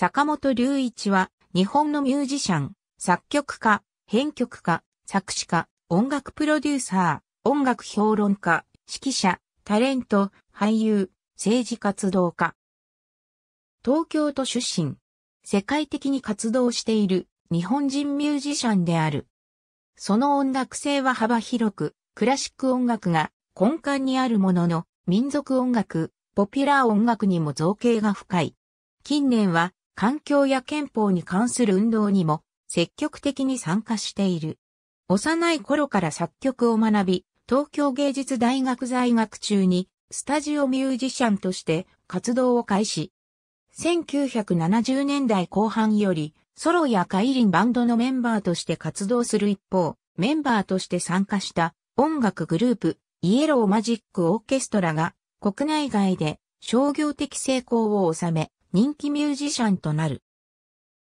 坂本隆一は、日本のミュージシャン、作曲家、編曲家、作詞家、音楽プロデューサー、音楽評論家、指揮者、タレント、俳優、政治活動家。東京都出身。世界的に活動している日本人ミュージシャンである。その音楽性は幅広く、クラシック音楽が根幹にあるものの、民族音楽、ポピュラー音楽にも造形が深い。近年は環境や憲法に関する運動にも積極的に参加している。幼い頃から作曲を学び、東京芸術大学在学中にスタジオミュージシャンとして活動を開始。1970年代後半よりソロやカイリンバンドのメンバーとして活動する一方、メンバーとして参加した音楽グループイエローマジックオーケストラが国内外で商業的成功を収め、人気ミュージシャンとなる。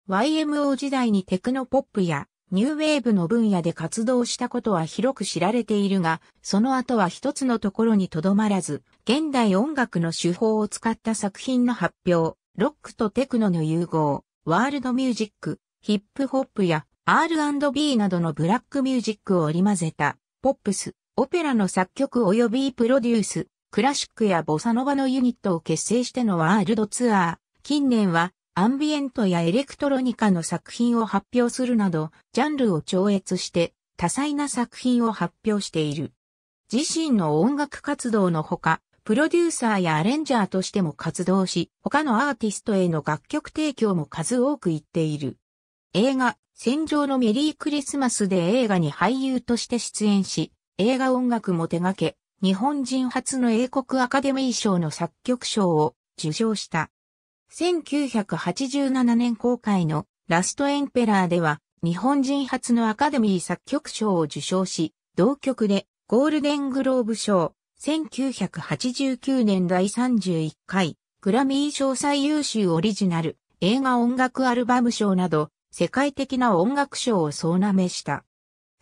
YMO 時代にテクノポップやニューウェーブの分野で活動したことは広く知られているが、その後は一つのところにとどまらず、現代音楽の手法を使った作品の発表、ロックとテクノの融合、ワールドミュージック、ヒップホップや R&B などのブラックミュージックを織り交ぜた、ポップス、オペラの作曲及びプロデュース、クラシックやボサノバのユニットを結成してのワールドツアー、近年はアンビエントやエレクトロニカの作品を発表するなど、ジャンルを超越して多彩な作品を発表している。自身の音楽活動のほか、プロデューサーやアレンジャーとしても活動し、他のアーティストへの楽曲提供も数多く行っている。映画、戦場のメリークリスマスで映画に俳優として出演し、映画音楽も手掛け、日本人初の英国アカデミー賞の作曲賞を受賞した。1987年公開のラストエンペラーでは、日本人初のアカデミー作曲賞を受賞し、同曲でゴールデングローブ賞、1989年第31回、グラミー賞最優秀オリジナル、映画音楽アルバム賞など、世界的な音楽賞を総なめした。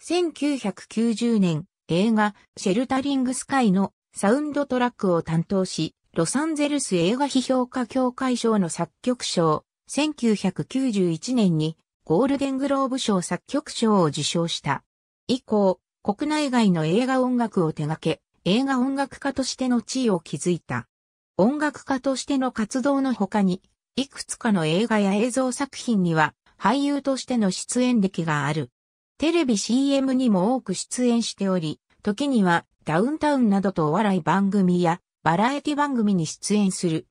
1990年、映画、シェルタリングスカイのサウンドトラックを担当し、ロサンゼルス映画批評家協会賞の作曲賞、1991年にゴールデングローブ賞作曲賞を受賞した。以降、国内外の映画音楽を手掛け、映画音楽家としての地位を築いた。音楽家としての活動の他に、いくつかの映画や映像作品には俳優としての出演歴がある。テレビ CM にも多く出演しており、時にはダウンタウンなどとお笑い番組やバラエティ番組に出演する。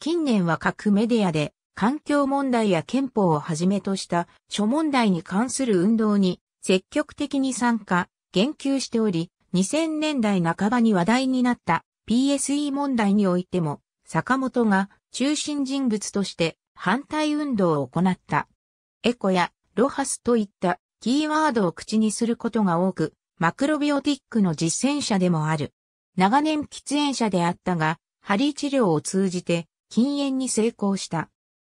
近年は各メディアで環境問題や憲法をはじめとした諸問題に関する運動に積極的に参加、言及しており、2000年代半ばに話題になった PSE 問題においても、坂本が中心人物として反対運動を行った。エコやロハスといったキーワードを口にすることが多く、マクロビオティックの実践者でもある。長年喫煙者であったが、針治療を通じて禁煙に成功した。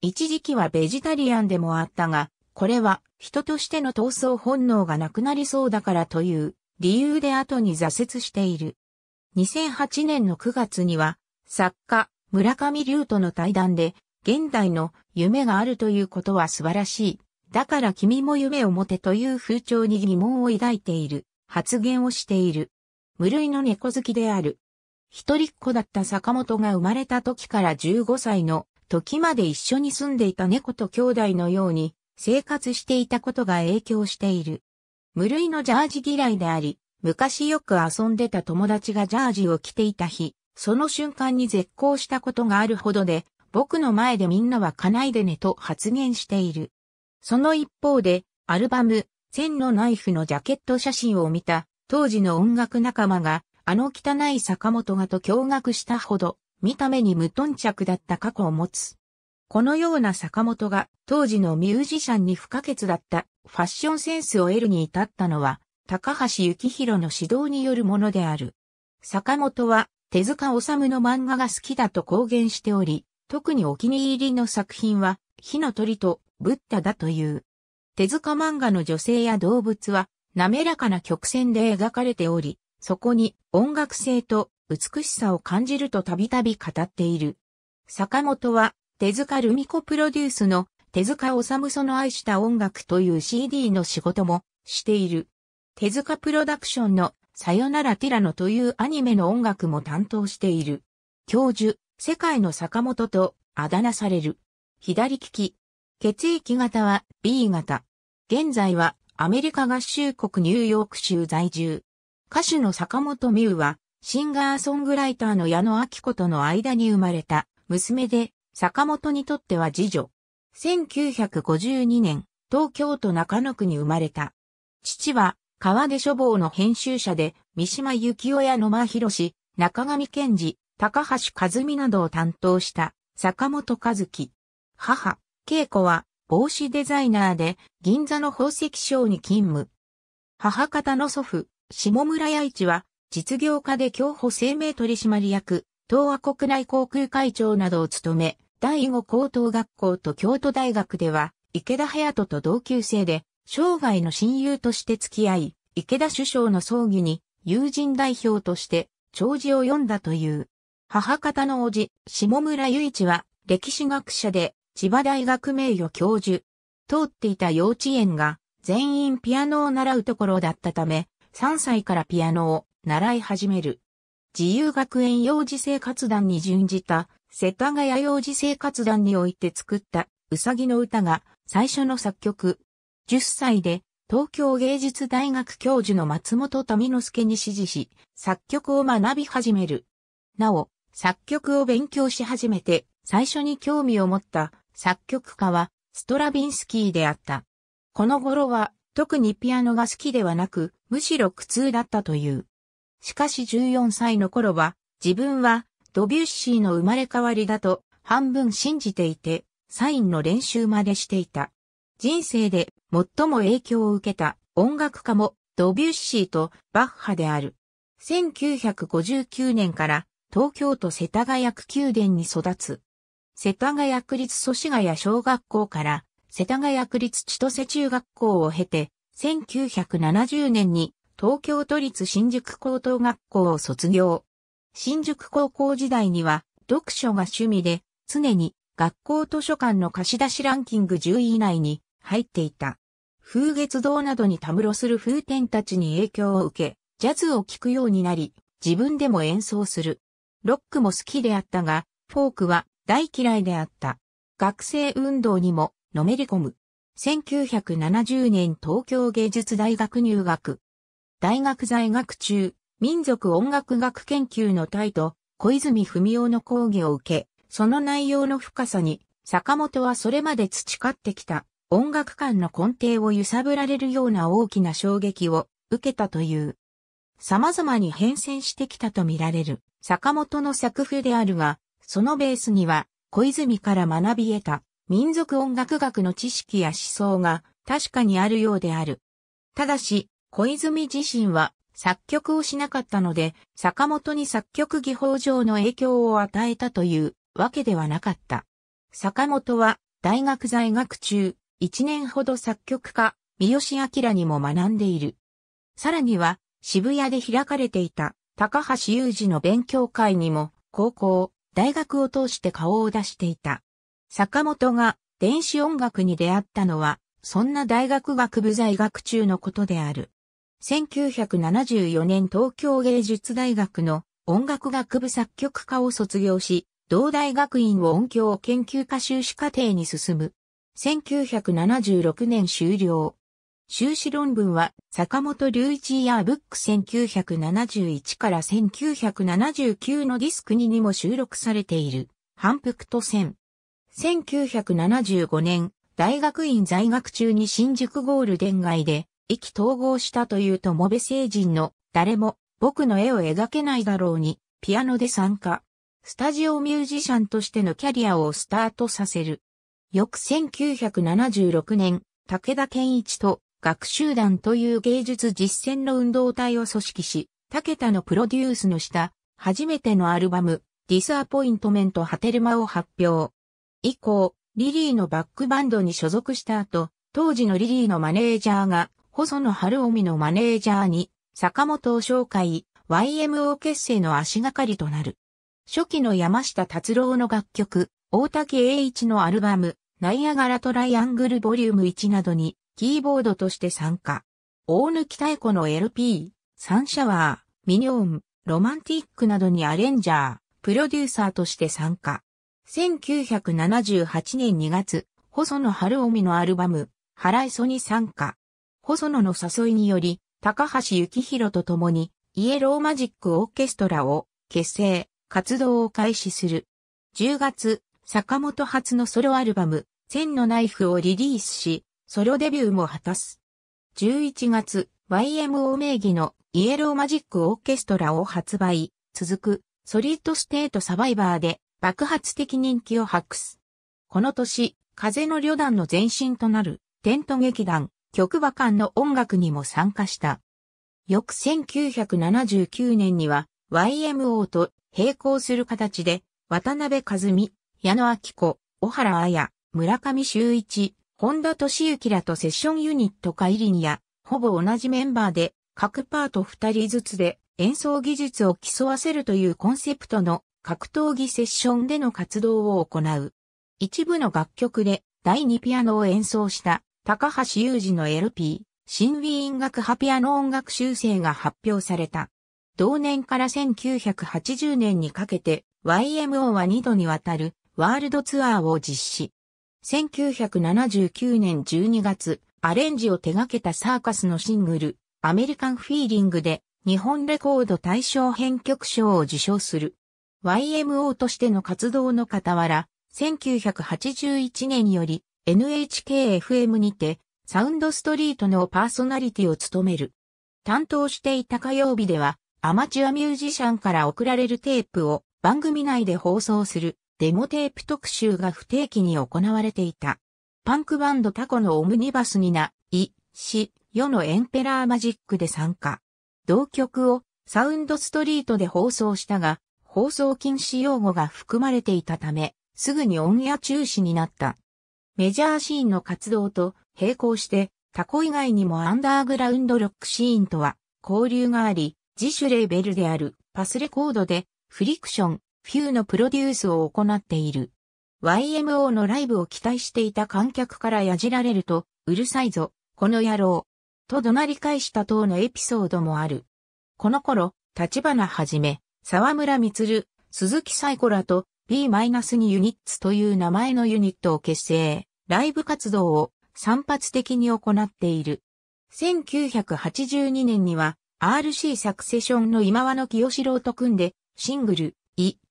一時期はベジタリアンでもあったが、これは人としての闘争本能がなくなりそうだからという理由で後に挫折している。2008年の9月には作家村上龍との対談で現代の夢があるということは素晴らしい。だから君も夢を持てという風潮に疑問を抱いている発言をしている。無類の猫好きである。一人っ子だった坂本が生まれた時から15歳の時まで一緒に住んでいた猫と兄弟のように生活していたことが影響している。無類のジャージ嫌いであり、昔よく遊んでた友達がジャージを着ていた日、その瞬間に絶好したことがあるほどで、僕の前でみんなは叶いでねと発言している。その一方で、アルバム、千のナイフのジャケット写真を見た当時の音楽仲間が、あの汚い坂本がと驚愕したほど、見た目に無頓着だった過去を持つ。このような坂本が当時のミュージシャンに不可欠だったファッションセンスを得るに至ったのは、高橋幸宏の指導によるものである。坂本は手塚治虫の漫画が好きだと公言しており、特にお気に入りの作品は、火の鳥とブッダだという。手塚漫画の女性や動物は滑らかな曲線で描かれており、そこに音楽性と美しさを感じるとたびたび語っている。坂本は手塚ルミ子プロデュースの手塚治虫その愛した音楽という CD の仕事もしている。手塚プロダクションのさよならティラノというアニメの音楽も担当している。教授、世界の坂本とあだ名される。左利き。血液型は B 型。現在はアメリカ合衆国ニューヨーク州在住。歌手の坂本美宇は、シンガーソングライターの矢野明子との間に生まれた娘で、坂本にとっては次女。1952年、東京都中野区に生まれた。父は、川出書房の編集者で、三島幸紀夫や野間博士、中上健治、高橋和美などを担当した、坂本和樹。母、恵子は、帽子デザイナーで銀座の宝石商に勤務。母方の祖父、下村弥一は、実業家で競歩生命取締役、東亜国内航空会長などを務め、第五高等学校と京都大学では、池田隼人と同級生で、生涯の親友として付き合い、池田首相の葬儀に友人代表として弔辞を読んだという。母方の叔父、下村雄一は歴史学者で千葉大学名誉教授。通っていた幼稚園が全員ピアノを習うところだったため、3歳からピアノを習い始める。自由学園幼児生活団に準じた世田谷幼児生活団において作ったうさぎの歌が最初の作曲。10歳で東京芸術大学教授の松本民之助に指示し、作曲を学び始める。なお、作曲を勉強し始めて最初に興味を持った作曲家はストラビンスキーであった。この頃は特にピアノが好きではなく、むしろ苦痛だったという。しかし14歳の頃は、自分はドビュッシーの生まれ変わりだと半分信じていて、サインの練習までしていた。人生で最も影響を受けた音楽家もドビュッシーとバッハである。1959年から東京都世田谷区宮殿に育つ。世田谷区立祖師谷小学校から世田谷区立千歳中学校を経て、1970年に東京都立新宿高等学校を卒業。新宿高校時代には読書が趣味で常に学校図書館の貸し出しランキング10位以内に入っていた。風月堂などにたむろする風天たちに影響を受け、ジャズを聴くようになり、自分でも演奏する。ロックも好きであったが、フォークは大嫌いであった。学生運動にものめり込む。1970年東京芸術大学入学。大学在学中、民族音楽学研究のタイと小泉文雄の講義を受け、その内容の深さに、坂本はそれまで培ってきた音楽観の根底を揺さぶられるような大きな衝撃を受けたという。様々に変遷してきたとみられる坂本の作風であるが、そのベースには、小泉から学び得た民族音楽学の知識や思想が確かにあるようである。ただし、小泉自身は作曲をしなかったので、坂本に作曲技法上の影響を与えたというわけではなかった。坂本は大学在学中、1年ほど作曲家、三好明にも学んでいる。さらには、渋谷で開かれていた高橋雄二の勉強会にも、高校、大学を通して顔を出していた。坂本が電子音楽に出会ったのは、そんな大学学部在学中のことである。1974年東京芸術大学の音楽学部作曲科を卒業し、同大学院を音響研究科修士課程に進む。1976年終了。修士論文は、坂本隆一イヤーブック1971から1979のディスク2にも収録されている、反復と戦。1975年、大学院在学中に新宿ゴールデン街で、意気統合したというと、モベ聖人の、誰も、僕の絵を描けないだろうに、ピアノで参加。スタジオミュージシャンとしてのキャリアをスタートさせる。翌1976年、武田健一と学習団という芸術実践の運動体を組織し、武田のプロデュースの下、初めてのアルバム、ディスアポイントメントハテルマを発表。以降、リリーのバックバンドに所属した後、当時のリリーのマネージャーが、細野晴臣のマネージャーに、坂本を紹介、YMO 結成の足がかりとなる。初期の山下達郎の楽曲、大竹栄一のアルバム、ナイアガラトライアングルボリューム1などにキーボードとして参加。大貫太鼓の LP、サンシャワー、ミニオン、ロマンティックなどにアレンジャー、プロデューサーとして参加。1978年2月、細野晴臣のアルバム、腹イソに参加。細野の誘いにより、高橋幸宏と共に、イエローマジックオーケストラを結成、活動を開始する。10月、坂本初のソロアルバム、千のナイフをリリースし、ソロデビューも果たす。11月、YMO 名義のイエローマジックオーケストラを発売、続く、ソリッドステートサバイバーで爆発的人気を博す。この年、風の旅団の前身となる、テント劇団、曲馬館の音楽にも参加した。翌1979年には、YMO と並行する形で、渡辺和美、矢野明子、小原彩、村上修一、本田敏幸らとセッションユニットカイリニや、ほぼ同じメンバーで、各パート2人ずつで演奏技術を競わせるというコンセプトの格闘技セッションでの活動を行う。一部の楽曲で第2ピアノを演奏した高橋雄二の LP、新ウィーン学派ピアノ音楽修正が発表された。同年から1980年にかけて YMO は2度にわたるワールドツアーを実施。1979年12月、アレンジを手掛けたサーカスのシングル、アメリカンフィーリングで、日本レコード大賞編曲賞を受賞する。YMO としての活動の傍ら、1981年より NHKFM にて、サウンドストリートのパーソナリティを務める。担当していた火曜日では、アマチュアミュージシャンから送られるテープを番組内で放送するデモテープ特集が不定期に行われていた。パンクバンドタコのオムニバスにな、い、し、世のエンペラーマジックで参加。同曲をサウンドストリートで放送したが、放送禁止用語が含まれていたため、すぐにオンエア中止になった。メジャーシーンの活動と並行して、タコ以外にもアンダーグラウンドロックシーンとは交流があり、自主レーベルであるパスレコードでフリクション、フューのプロデュースを行っている。YMO のライブを期待していた観客からやじられると、うるさいぞ、この野郎、と怒鳴り返した等のエピソードもある。この頃、立花はじめ、沢村光、鈴木サイコラと B- ユニッツという名前のユニットを結成、ライブ活動を散発的に行っている。1982年には RC サクセションの今和の清志郎と組んでシングル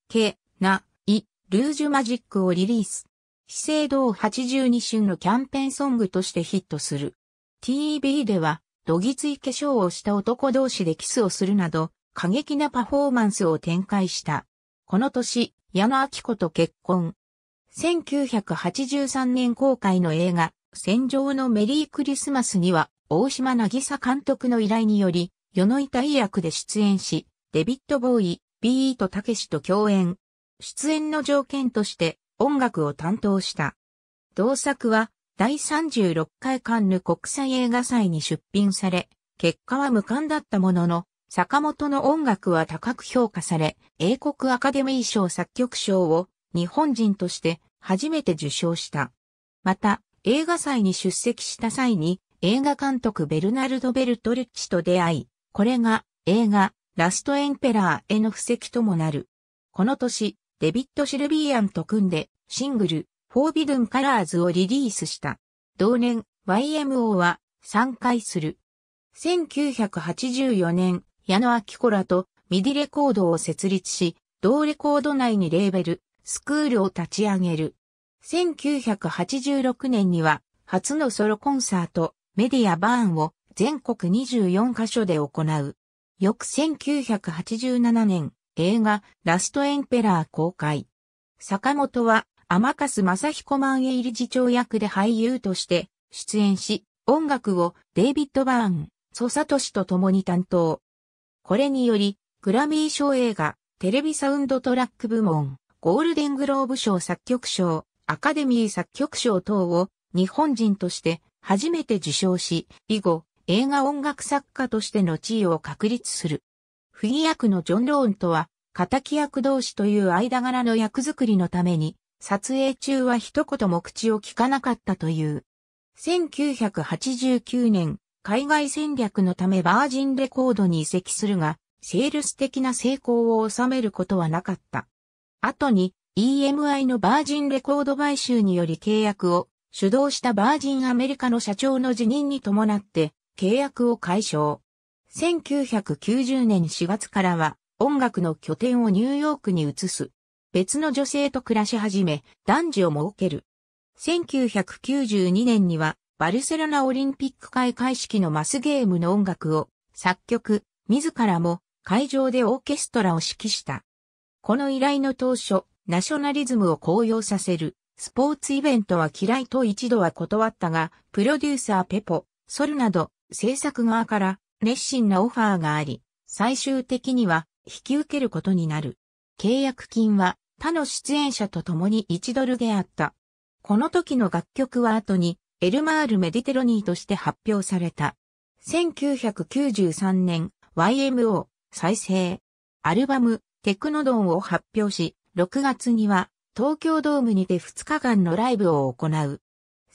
ケ、ナ、イ、ルージュマジックをリリース。資生堂82春のキャンペーンソングとしてヒットする。TV では、どぎつい化粧をした男同士でキスをするなど、過激なパフォーマンスを展開した。この年、矢野明子と結婚。1983年公開の映画、戦場のメリークリスマスには、大島渚監督の依頼により、世の痛い役で出演し、デビッド・ボーイ、ビートたけしと共演。出演の条件として音楽を担当した。同作は第36回カンヌ国際映画祭に出品され、結果は無冠だったものの、坂本の音楽は高く評価され、英国アカデミー賞作曲賞を日本人として初めて受賞した。また、映画祭に出席した際に映画監督ベルナルド・ベルトルッチと出会い、これが映画ラストエンペラーへの布石ともなる。この年、デビッド・シルビーアンと組んで、シングル、フォービドゥン・カラーズをリリースした。同年、YMO は参回する。1984年、矢野明子らとミディレコードを設立し、同レコード内にレーベル、スクールを立ち上げる。1986年には、初のソロコンサート、メディアバーンを全国24カ所で行う。翌1987年、映画、ラストエンペラー公開。坂本は、甘笠正彦万栄理事長役で俳優として出演し、音楽をデイビッド・バーン、ソサトシと共に担当。これにより、グラミー賞映画、テレビサウンドトラック部門、ゴールデングローブ賞作曲賞、アカデミー作曲賞等を日本人として初めて受賞し、以後、映画音楽作家としての地位を確立する。不義役のジョン・ローンとは、敵役同士という間柄の役作りのために、撮影中は一言も口を聞かなかったという。1989年、海外戦略のためバージンレコードに移籍するが、セールス的な成功を収めることはなかった。後に、EMI のバージンレコード買収により契約を主導したバージンアメリカの社長の辞任に伴って、契約を解消。1990年4月からは音楽の拠点をニューヨークに移す。別の女性と暮らし始め、男児を設ける。1992年にはバルセロナオリンピック開会式のマスゲームの音楽を作曲、自らも会場でオーケストラを指揮した。この依頼の当初、ナショナリズムを高揚させる、スポーツイベントは嫌いと一度は断ったが、プロデューサーペポ、ソルなど、制作側から熱心なオファーがあり、最終的には引き受けることになる。契約金は他の出演者と共に1ドルであった。この時の楽曲は後にエルマール・メディテロニーとして発表された。1993年 YMO 再生アルバムテクノドンを発表し、6月には東京ドームにて2日間のライブを行う。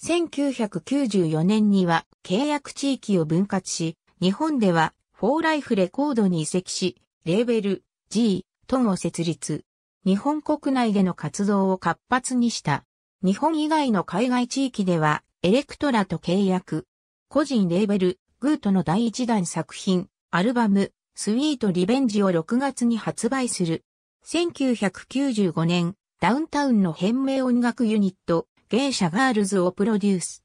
1994年には契約地域を分割し、日本ではフォーライフレコードに移籍し、レーベル G、トンを設立。日本国内での活動を活発にした。日本以外の海外地域では、エレクトラと契約。個人レーベル、グートの第一弾作品、アルバム、スイートリベンジを6月に発売する。1995年、ダウンタウンの変名音楽ユニット、芸者ガールズをプロデュース。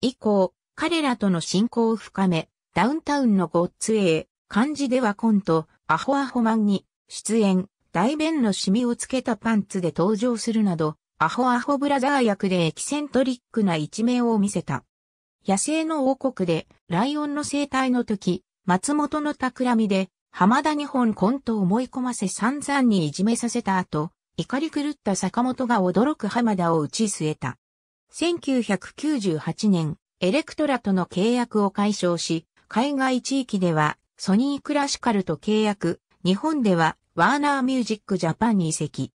以降、彼らとの親交を深め、ダウンタウンのゴッツ A、漢字ではコント、アホアホマンに、出演、大便のシミをつけたパンツで登場するなど、アホアホブラザー役でエキセントリックな一面を見せた。野生の王国で、ライオンの生態の時、松本の企みで、浜田日本コントを思い込ませ散々にいじめさせた後、怒り狂った坂本が驚く浜田を打ち据えた。1998年、エレクトラとの契約を解消し、海外地域ではソニークラシカルと契約、日本ではワーナーミュージックジャパンに移籍。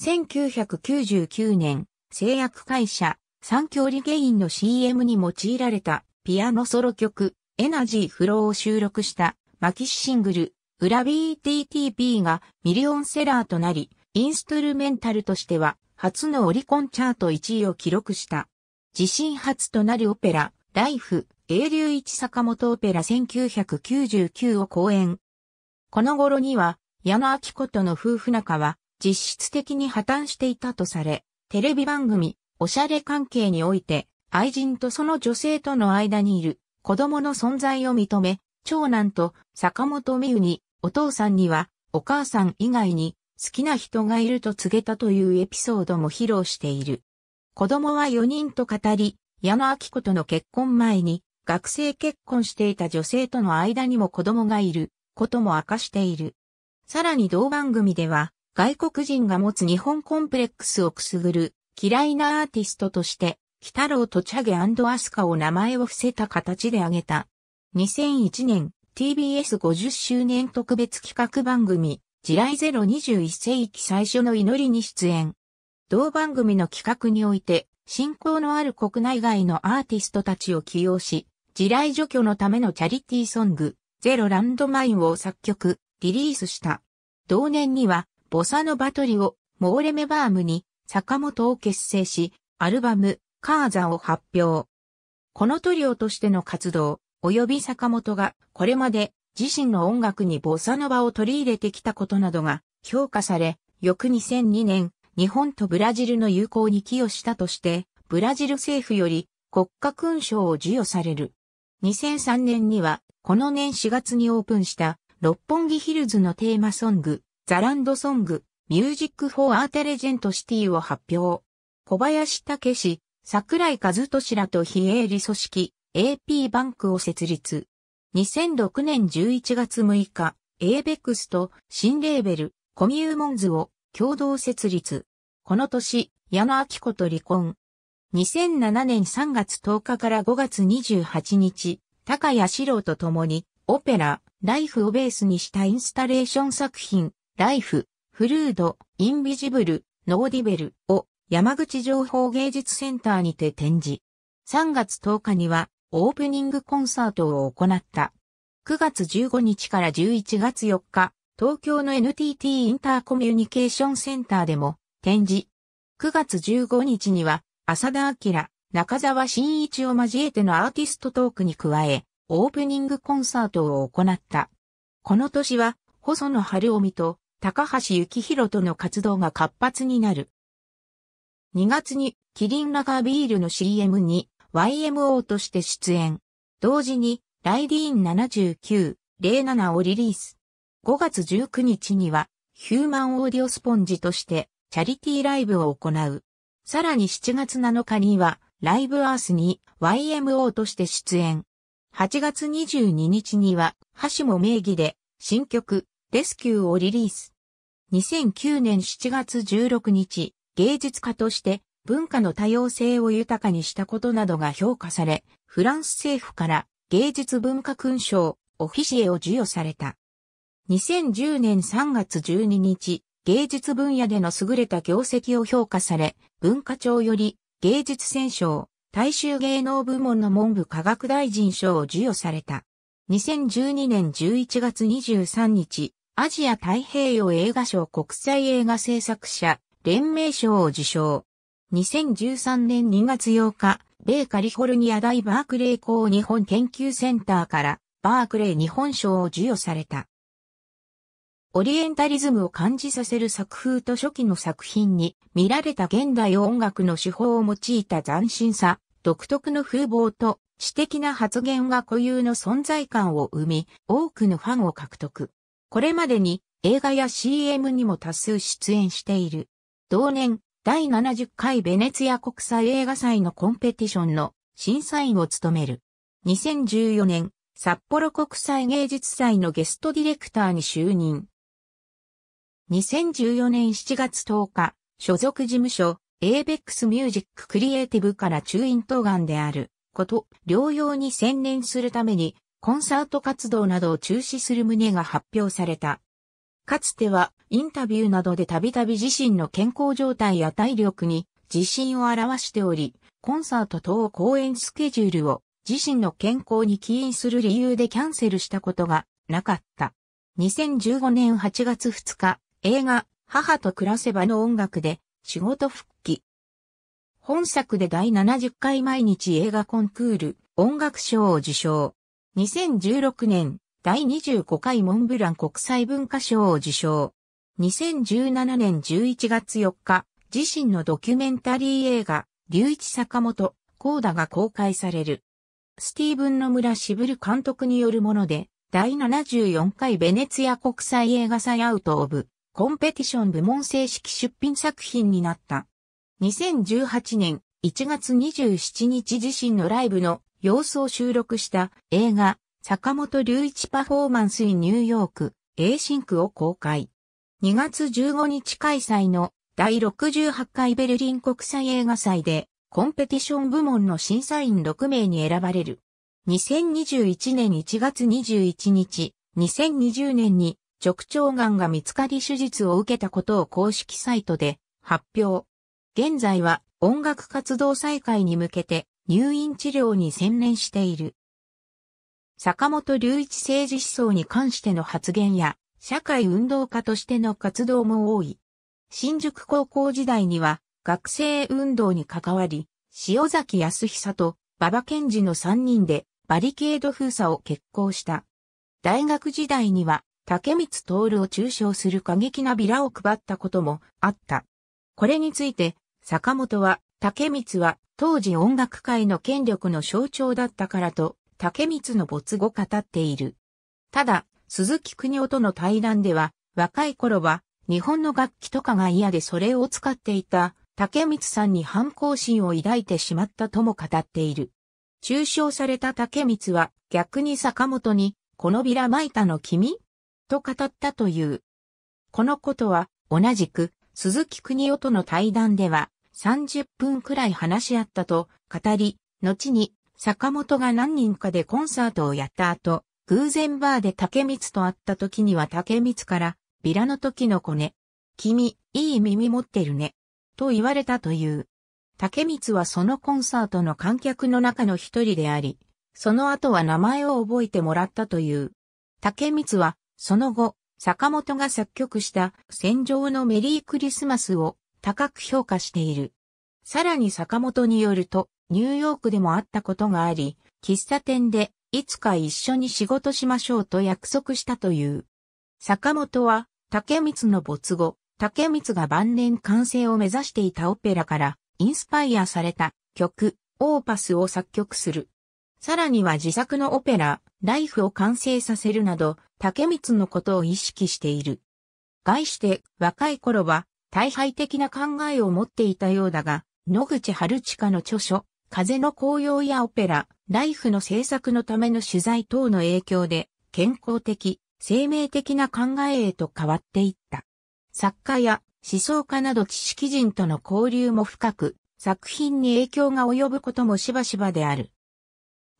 1999年、製薬会社、三協理ゲインの CM に用いられたピアノソロ曲、エナジーフローを収録したマキシシングル、裏 BTTP がミリオンセラーとなり、インストゥルメンタルとしては初のオリコンチャート1位を記録した。自身初となるオペラ、ライフ、英流一坂本オペラ1999を公演。この頃には、矢野明子との夫婦仲は、実質的に破綻していたとされ、テレビ番組、おしゃれ関係において、愛人とその女性との間にいる子供の存在を認め、長男と坂本美優に、お父さんには、お母さん以外に好きな人がいると告げたというエピソードも披露している。子供は4人と語り、矢野明子との結婚前に、学生結婚していた女性との間にも子供がいることも明かしている。さらに同番組では、外国人が持つ日本コンプレックスをくすぐる嫌いなアーティストとして、北郎とチャゲアスカを名前を伏せた形で挙げた。2001年 TBS50 周年特別企画番組、地雷ゼロ2 1世紀最初の祈りに出演。同番組の企画において、信仰のある国内外のアーティストたちを起用し、地雷除去のためのチャリティーソング、ゼロランドマインを作曲、リリースした。同年には、ボサノバトリを、モーレメバームに、坂本を結成し、アルバム、カーザを発表。このトリオとしての活動、及び坂本が、これまで、自身の音楽にボサノバを取り入れてきたことなどが、評価され、翌2002年、日本とブラジルの友好に寄与したとして、ブラジル政府より国家勲章を授与される。2003年には、この年4月にオープンした、六本木ヒルズのテーマソング、ザランドソング、ミュージック・フォー・アーテレジェント・シティを発表。小林武史、桜井和俊らと非営利組織、AP バンクを設立。2006年11月6日、a ックスと新レーベル、コミューモンズを共同設立。この年、矢野明子と離婚。2007年3月10日から5月28日、高谷史郎と共に、オペラ、ライフをベースにしたインスタレーション作品、ライフ、フルード、インビジブル、ノーディベルを山口情報芸術センターにて展示。3月10日にはオープニングコンサートを行った。9月15日から11月4日、東京の NTT インターコミュニケーションセンターでも展示。9月15日には、浅田明、中沢新一を交えてのアーティストトークに加え、オープニングコンサートを行った。この年は、細野晴臣と高橋幸宏との活動が活発になる。2月にキリンラガービールの CM に YMO として出演。同時にライディーン79、07をリリース。5月19日にはヒューマンオーディオスポンジとしてチャリティーライブを行う。さらに7月7日には、ライブアースに YMO として出演。8月22日には、橋も名義で、新曲、レスキューをリリース。2009年7月16日、芸術家として文化の多様性を豊かにしたことなどが評価され、フランス政府から芸術文化勲章、オフィシエを授与された。2010年3月12日、芸術分野での優れた業績を評価され、文化庁より芸術選奨、大衆芸能部門の文部科学大臣賞を授与された。2012年11月23日、アジア太平洋映画賞国際映画制作者連盟賞を受賞。2013年2月8日、米カリフォルニア大バークレー校日本研究センターからバークレー日本賞を授与された。オリエンタリズムを感じさせる作風と初期の作品に見られた現代音楽の手法を用いた斬新さ、独特の風貌と詩的な発言が固有の存在感を生み、多くのファンを獲得。これまでに映画や CM にも多数出演している。同年、第70回ベネツィア国際映画祭のコンペティションの審査員を務める。2014年、札幌国際芸術祭のゲストディレクターに就任。2014年7月10日、所属事務所、エーベックスミュージッククリエイティブから中咽頭がんであること、療養に専念するために、コンサート活動などを中止する旨が発表された。かつては、インタビューなどでたびたび自身の健康状態や体力に自信を表しており、コンサート等公演スケジュールを自身の健康に起因する理由でキャンセルしたことがなかった。2015年8月2日、映画、母と暮らせばの音楽で仕事復帰。本作で第70回毎日映画コンクール音楽賞を受賞。2016年第25回モンブラン国際文化賞を受賞。2017年11月4日、自身のドキュメンタリー映画、龍一坂本、コーダが公開される。スティーブン・シ村渋監督によるもので、第74回ベネツィア国際映画祭アウト・オブ・コンペティション部門正式出品作品になった。2018年1月27日自身のライブの様子を収録した映画坂本隆一パフォーマンスインニューヨーク A シンクを公開。2月15日開催の第68回ベルリン国際映画祭でコンペティション部門の審査員6名に選ばれる。2021年1月21日、2020年に直腸癌が見つかり手術を受けたことを公式サイトで発表。現在は音楽活動再開に向けて入院治療に専念している。坂本隆一政治思想に関しての発言や社会運動家としての活動も多い。新宿高校時代には学生運動に関わり、塩崎康久と馬場健二の3人でバリケード封鎖を決行した。大学時代には竹光徹を中傷する過激なビラを配ったこともあった。これについて、坂本は、竹光は当時音楽界の権力の象徴だったからと、竹光の没後語っている。ただ、鈴木邦夫との対談では、若い頃は、日本の楽器とかが嫌でそれを使っていた、竹光さんに反抗心を抱いてしまったとも語っている。中傷された竹光は、逆に坂本に、このビラまいたの君と語ったという。このことは、同じく、鈴木国夫との対談では、30分くらい話し合ったと語り、後に、坂本が何人かでコンサートをやった後、偶然バーで竹光と会った時には竹光から、ビラの時の子ね、君、いい耳持ってるね、と言われたという。竹光はそのコンサートの観客の中の一人であり、その後は名前を覚えてもらったという。竹光はその後、坂本が作曲した戦場のメリークリスマスを高く評価している。さらに坂本によると、ニューヨークでも会ったことがあり、喫茶店でいつか一緒に仕事しましょうと約束したという。坂本は、竹光の没後、竹光が晩年完成を目指していたオペラから、インスパイアされた曲、オーパスを作曲する。さらには自作のオペラ、ライフを完成させるなど、竹光のことを意識している。概して、若い頃は、大敗的な考えを持っていたようだが、野口春近の著書、風の紅葉やオペラ、ライフの制作のための取材等の影響で、健康的、生命的な考えへと変わっていった。作家や思想家など知識人との交流も深く、作品に影響が及ぶこともしばしばである。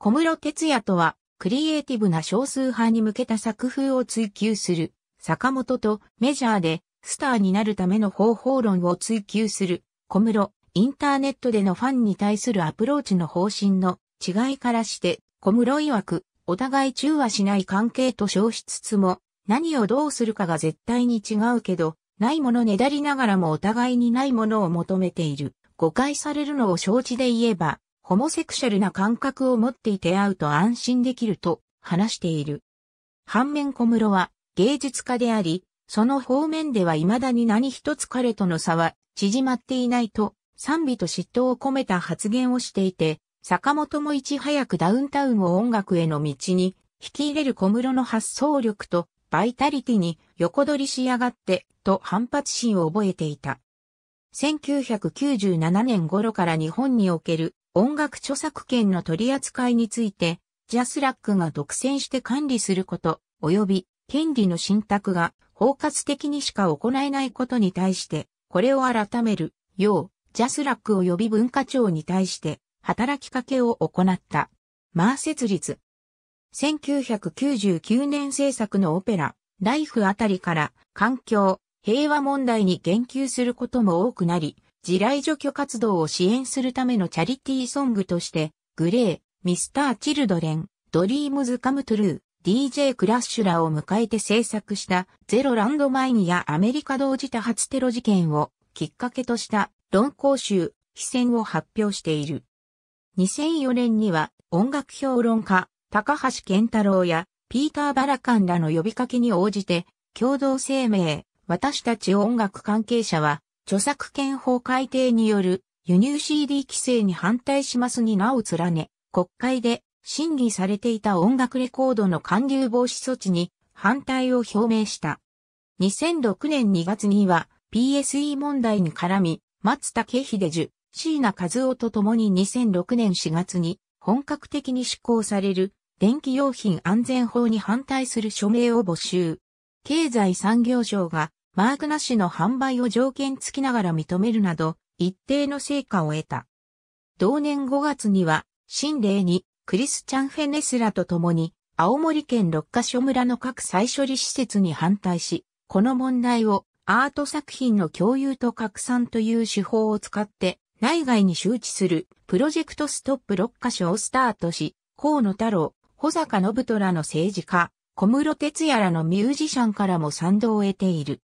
小室哲也とは、クリエイティブな少数派に向けた作風を追求する、坂本とメジャーでスターになるための方法論を追求する、小室、インターネットでのファンに対するアプローチの方針の違いからして、小室曰く、お互い中和しない関係と称しつつも、何をどうするかが絶対に違うけど、ないものねだりながらもお互いにないものを求めている。誤解されるのを承知で言えば、ホモセクシャルな感覚を持っていて会うと安心できると話している。反面小室は芸術家であり、その方面では未だに何一つ彼との差は縮まっていないと賛美と嫉妬を込めた発言をしていて、坂本もいち早くダウンタウンを音楽への道に引き入れる小室の発想力とバイタリティに横取りしやがってと反発心を覚えていた。1997年頃から日本における音楽著作権の取り扱いについて、ジャスラックが独占して管理すること、及び権利の信託が包括的にしか行えないことに対して、これを改めるよう、ジャスラック及び文化庁に対して働きかけを行った。マー設立。1999年制作のオペラ、ライフあたりから環境、平和問題に言及することも多くなり、地雷除去活動を支援するためのチャリティーソングとして、グレー、ミスター・チルドレン、ドリームズ・カム・トゥルー、DJ クラッシュらを迎えて制作したゼロランドマインやアメリカ同時多発テロ事件をきっかけとした論考集、非戦を発表している。2004年には音楽評論家、高橋健太郎やピーター・バラカンらの呼びかけに応じて共同声明、私たち音楽関係者は著作権法改定による輸入 CD 規制に反対しますに名を連ね、国会で審議されていた音楽レコードの還流防止措置に反対を表明した。2006年2月には PSE 問題に絡み、松竹秀樹、椎名和夫と共に2006年4月に本格的に施行される電気用品安全法に反対する署名を募集。経済産業省がマークなしの販売を条件付きながら認めるなど、一定の成果を得た。同年5月には、新霊にクリスチャン・フェネスラと共に、青森県六ヶ所村の各再処理施設に反対し、この問題をアート作品の共有と拡散という手法を使って内外に周知するプロジェクトストップ6ヶ所をスタートし、河野太郎、保坂信虎の政治家、小室哲也らのミュージシャンからも賛同を得ている。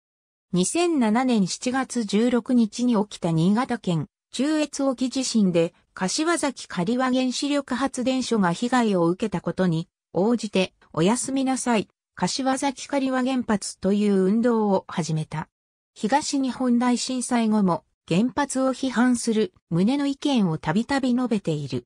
2007年7月16日に起きた新潟県中越沖地震で柏崎刈羽原子力発電所が被害を受けたことに応じておやすみなさい柏崎刈羽原発という運動を始めた。東日本大震災後も原発を批判する旨の意見をたびたび述べている。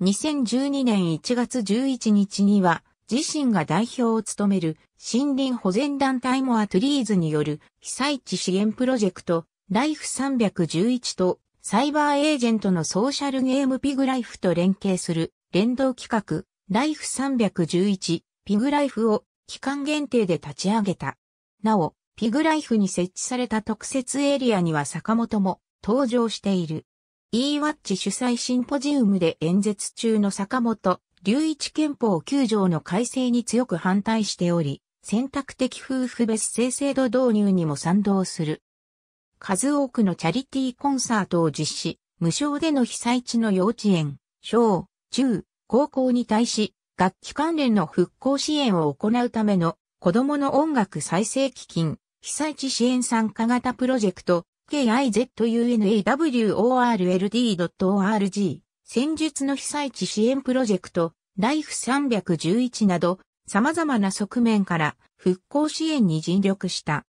2012年1月11日には自身が代表を務める森林保全団体モアトゥリーズによる被災地支援プロジェクトライフ311とサイバーエージェントのソーシャルゲームピグライフと連携する連動企画ライフ311ピグライフを期間限定で立ち上げた。なお、ピグライフに設置された特設エリアには坂本も登場している。e w a t c h 主催シンポジウムで演説中の坂本留一憲法9条の改正に強く反対しており、選択的夫婦別姓制度導入にも賛同する。数多くのチャリティーコンサートを実施、無償での被災地の幼稚園、小、中、高校に対し、楽器関連の復興支援を行うための子供の音楽再生基金、被災地支援参加型プロジェクト、KIZUNAWORLD.org 戦術の被災地支援プロジェクト、ライフ311など、様々な側面から復興支援に尽力した。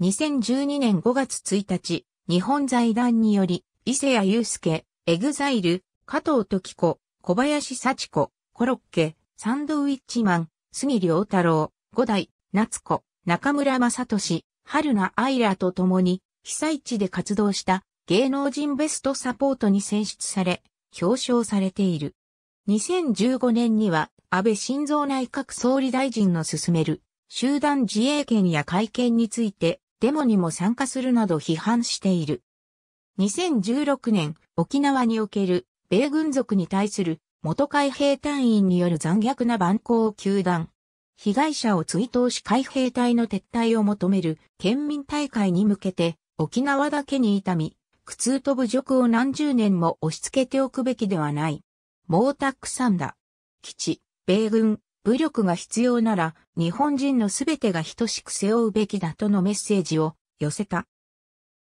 2012年5月1日、日本財団により、伊勢谷祐介、エグザイル、加藤時子、小林幸子、コロッケ、サンドウィッチマン、杉良太郎、五代、夏子、中村正俊、春菜愛らと共に、被災地で活動した芸能人ベストサポートに選出され、表彰されている。2015年には安倍晋三内閣総理大臣の進める集団自衛権や会見についてデモにも参加するなど批判している。2016年、沖縄における米軍族に対する元海兵隊員による残虐な蛮行を求断。被害者を追悼し海兵隊の撤退を求める県民大会に向けて沖縄だけに痛み、苦痛と侮辱を何十年も押し付けておくべきではない。毛沢山だ。基地、米軍、武力が必要なら、日本人のすべてが等しく背負うべきだとのメッセージを寄せた。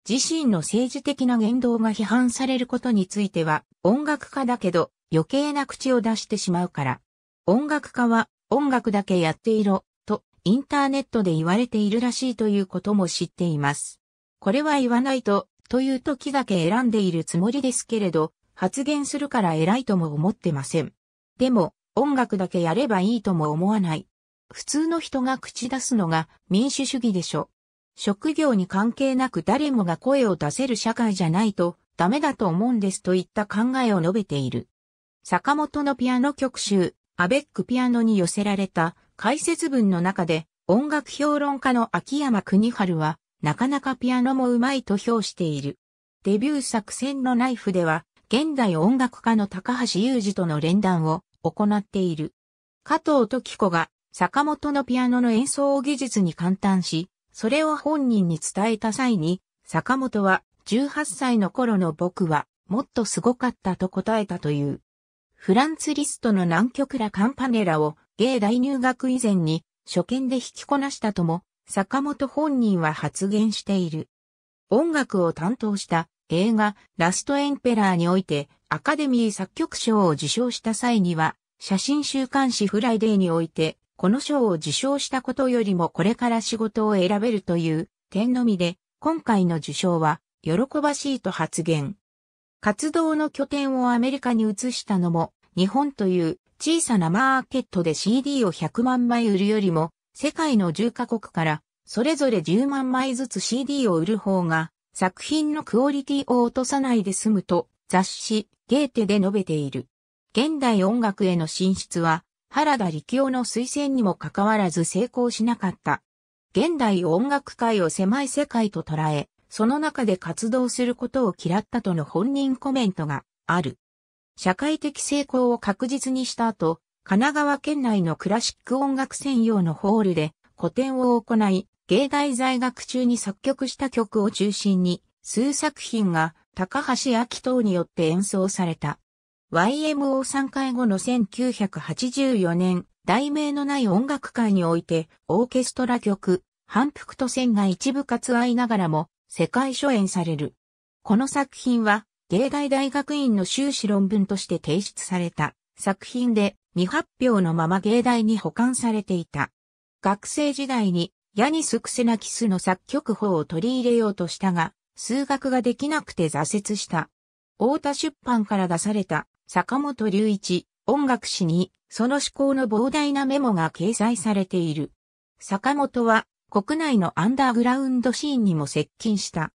自身の政治的な言動が批判されることについては、音楽家だけど余計な口を出してしまうから。音楽家は音楽だけやっていろ、とインターネットで言われているらしいということも知っています。これは言わないとという時だけ選んでいるつもりですけれど、発言するから偉いとも思ってません。でも、音楽だけやればいいとも思わない。普通の人が口出すのが民主主義でしょ。職業に関係なく誰もが声を出せる社会じゃないとダメだと思うんですといった考えを述べている。坂本のピアノ曲集、アベックピアノに寄せられた解説文の中で音楽評論家の秋山国春はなかなかピアノもうまいと評している。デビュー作戦のナイフでは、現代音楽家の高橋祐二との連弾を行っている。加藤時子が坂本のピアノの演奏を技術に簡単し、それを本人に伝えた際に、坂本は18歳の頃の僕はもっとすごかったと答えたという。フランツリストの南極ラカンパネラを芸大入学以前に初見で弾きこなしたとも坂本本人は発言している。音楽を担当した映画ラストエンペラーにおいてアカデミー作曲賞を受賞した際には写真週刊誌フライデーにおいてこの賞を受賞したことよりもこれから仕事を選べるという点のみで今回の受賞は喜ばしいと発言。活動の拠点をアメリカに移したのも日本という小さなマーケットで CD を100万枚売るよりも世界の10カ国から、それぞれ10万枚ずつ CD を売る方が、作品のクオリティを落とさないで済むと、雑誌、ゲーテで述べている。現代音楽への進出は、原田力夫の推薦にもかかわらず成功しなかった。現代音楽界を狭い世界と捉え、その中で活動することを嫌ったとの本人コメントがある。社会的成功を確実にした後、神奈川県内のクラシック音楽専用のホールで個展を行い、芸大在学中に作曲した曲を中心に、数作品が高橋明等によって演奏された。YMO 参会後の1984年、題名のない音楽会において、オーケストラ曲、反復と線が一部割愛ながらも、世界初演される。この作品は、芸大大学院の修士論文として提出された作品で、未発表のまま芸大に保管されていた。学生時代にヤニス・クセナキスの作曲法を取り入れようとしたが、数学ができなくて挫折した。大田出版から出された坂本隆一音楽史にその思考の膨大なメモが掲載されている。坂本は国内のアンダーグラウンドシーンにも接近した。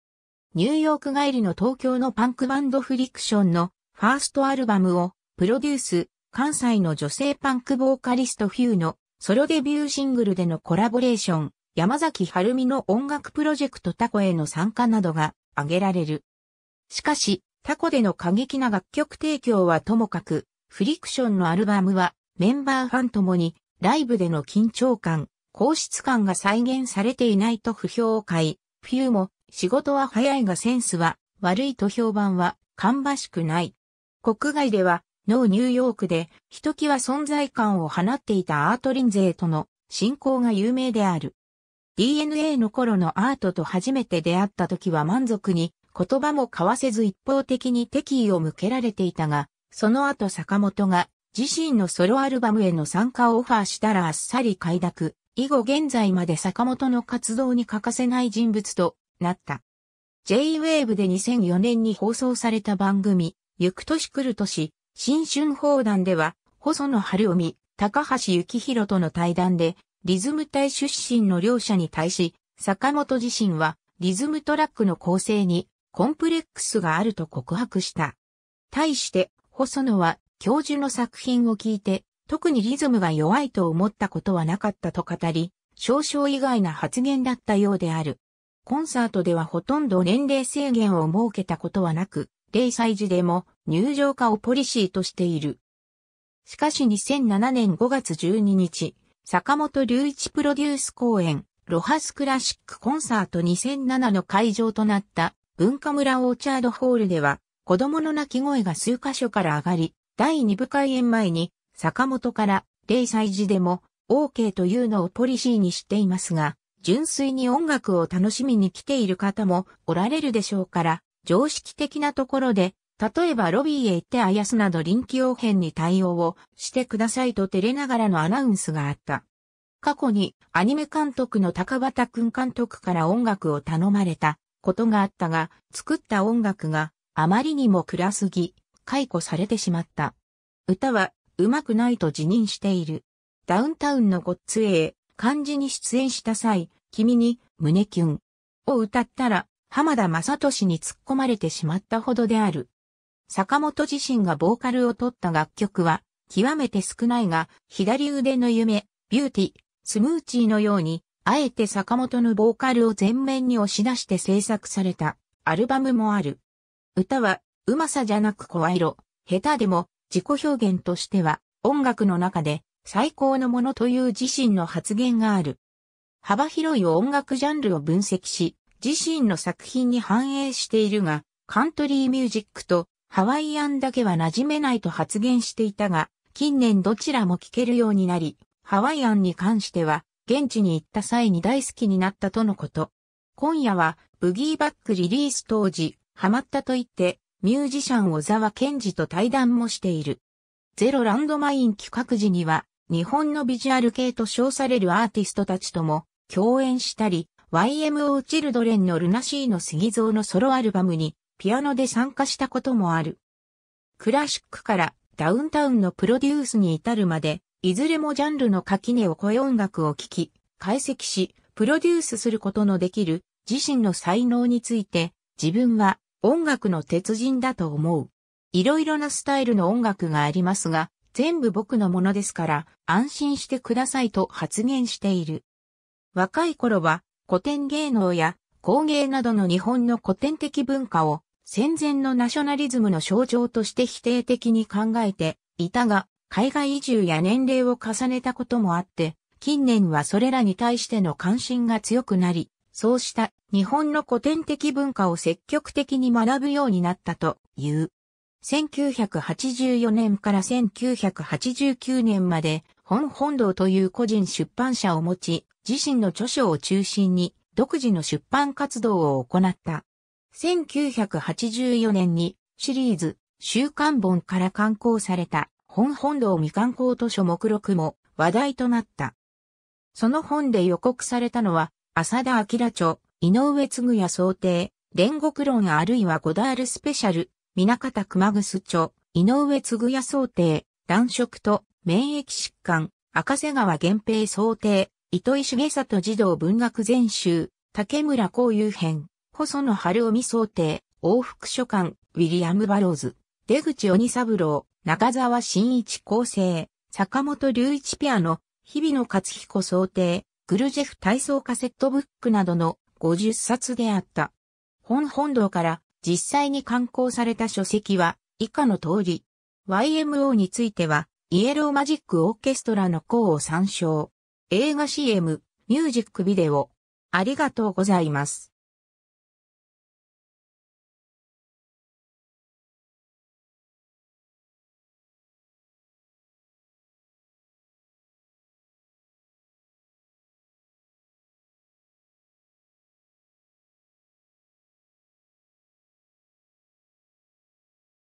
ニューヨーク帰りの東京のパンクバンドフリクションのファーストアルバムをプロデュース、関西の女性パンクボーカリストフューのソロデビューシングルでのコラボレーション、山崎春美の音楽プロジェクトタコへの参加などが挙げられる。しかし、タコでの過激な楽曲提供はともかく、フリクションのアルバムはメンバーファンともにライブでの緊張感、皇室感が再現されていないと不評を買い、フューも仕事は早いがセンスは悪いと評判は芳しくない。国外ではノーニューヨークで、ひときわ存在感を放っていたアート・リンゼーとの信仰が有名である。DNA の頃のアートと初めて出会った時は満足に、言葉も交わせず一方的に敵意を向けられていたが、その後坂本が自身のソロアルバムへの参加をオファーしたらあっさり快諾、以後現在まで坂本の活動に欠かせない人物となった。J-Wave で2004年に放送された番組、ゆく年来る年新春砲弾では、細野晴臣、高橋幸宏との対談で、リズム隊出身の両者に対し、坂本自身は、リズムトラックの構成に、コンプレックスがあると告白した。対して、細野は、教授の作品を聞いて、特にリズムが弱いと思ったことはなかったと語り、少々意外な発言だったようである。コンサートではほとんど年齢制限を設けたことはなく、0歳児でも入場化をポリシーとしている。しかし2007年5月12日、坂本隆一プロデュース公演、ロハスクラシックコンサート2007の会場となった文化村オーチャードホールでは、子供の泣き声が数箇所から上がり、第2部開演前に、坂本から零歳児でも OK というのをポリシーにしていますが、純粋に音楽を楽しみに来ている方もおられるでしょうから、常識的なところで、例えばロビーへ行ってあやすなど臨機応変に対応をしてくださいと照れながらのアナウンスがあった。過去にアニメ監督の高畑くん監督から音楽を頼まれたことがあったが、作った音楽があまりにも暗すぎ、解雇されてしまった。歌はうまくないと辞任している。ダウンタウンのゴッツエー、漢字に出演した際、君に胸キュンを歌ったら浜田正俊に突っ込まれてしまったほどである。坂本自身がボーカルを取った楽曲は、極めて少ないが、左腕の夢、ビューティ、スムーチーのように、あえて坂本のボーカルを前面に押し出して制作されたアルバムもある。歌は、うまさじゃなく声色、下手でも自己表現としては音楽の中で最高のものという自身の発言がある。幅広い音楽ジャンルを分析し、自身の作品に反映しているが、カントリーミュージックとハワイアンだけは馴染めないと発言していたが、近年どちらも聴けるようになり、ハワイアンに関しては、現地に行った際に大好きになったとのこと。今夜は、ブギーバックリリース当時、ハマったと言って、ミュージシャン小沢健二と対談もしている。ゼロランドマイン企画時には、日本のビジュアル系と称されるアーティストたちとも共演したり、YMO チルドレンのルナシーの杉蔵のソロアルバムにピアノで参加したこともある。クラシックからダウンタウンのプロデュースに至るまで、いずれもジャンルの垣根を超え音楽を聴き、解析し、プロデュースすることのできる自身の才能について、自分は音楽の鉄人だと思う。いろいろなスタイルの音楽がありますが、全部僕のものですから安心してくださいと発言している。若い頃は古典芸能や工芸などの日本の古典的文化を戦前のナショナリズムの象徴として否定的に考えていたが、海外移住や年齢を重ねたこともあって、近年はそれらに対しての関心が強くなり、そうした日本の古典的文化を積極的に学ぶようになったという。1984年から1989年まで本本堂という個人出版社を持ち、自身の著書を中心に独自の出版活動を行った。1984年にシリーズ週刊本から刊行された本本堂未刊行図書目録も話題となった。その本で予告されたのは、浅田明著、井上嗣也想定、煉獄論あるいはゴダールスペシャル、港方熊楠著、井上嗣也想定、暖色と免疫疾患、赤瀬川源平想定、糸井重里児童文学全集、竹村光雄編、細野晴臣想定、往復書館、ウィリアム・バローズ、出口鬼三郎、中沢新一構成、坂本隆一ピアノ、日々野勝彦想定、グルジェフ体操カセットブックなどの50冊であった。本本堂から実際に刊行された書籍は以下の通り、YMO についてはイエローマジックオーケストラの項を参照。映画 CM、ミュージックビデオ。ありがとうございます。